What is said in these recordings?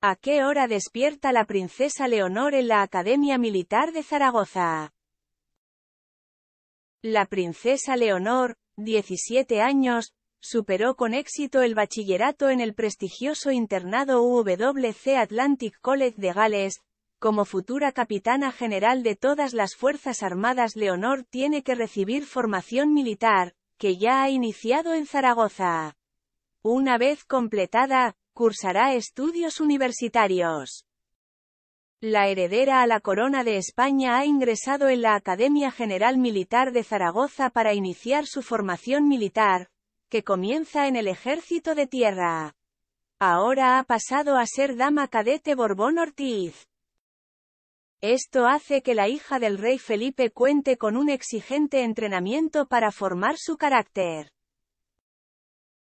¿A qué hora despierta la princesa Leonor en la Academia Militar de Zaragoza? La princesa Leonor, 17 años, superó con éxito el bachillerato en el prestigioso internado WC Atlantic College de Gales. Como futura capitana general de todas las Fuerzas Armadas Leonor tiene que recibir formación militar, que ya ha iniciado en Zaragoza. Una vez completada, cursará estudios universitarios. La heredera a la corona de España ha ingresado en la Academia General Militar de Zaragoza para iniciar su formación militar, que comienza en el Ejército de Tierra. Ahora ha pasado a ser dama cadete Borbón Ortiz. Esto hace que la hija del rey Felipe cuente con un exigente entrenamiento para formar su carácter.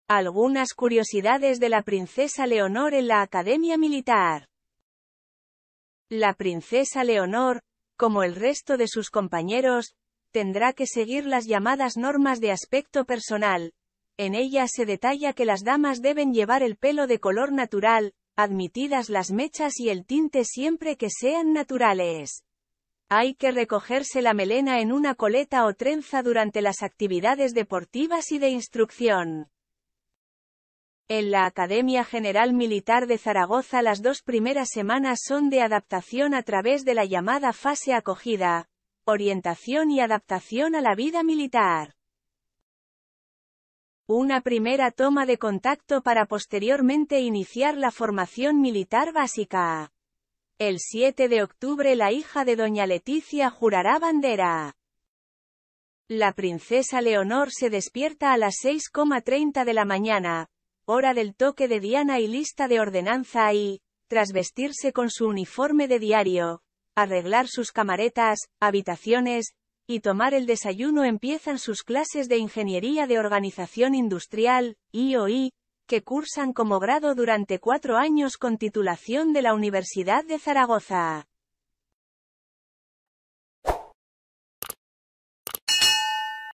Algunas curiosidades de la princesa Leonor en la Academia Militar. La princesa Leonor, como el resto de sus compañeros, tendrá que seguir las llamadas normas de aspecto personal. En ellas se detalla que las damas deben llevar el pelo de color natural, admitidas las mechas y el tinte siempre que sean naturales. Hay que recogerse la melena en una coleta o trenza durante las actividades deportivas y de instrucción. En la Academia General Militar de Zaragoza las dos primeras semanas son de adaptación a través de la llamada fase acogida, orientación y adaptación a la vida militar. Una primera toma de contacto para posteriormente iniciar la formación militar básica. El 7 de octubre la hija de doña Leticia jurará bandera. La princesa Leonor se despierta a las 6,30 de la mañana, hora del toque de Diana y lista de ordenanza y, tras vestirse con su uniforme de diario, arreglar sus camaretas, habitaciones, y tomar el desayuno empiezan sus clases de Ingeniería de Organización Industrial, IOI, que cursan como grado durante cuatro años con titulación de la Universidad de Zaragoza.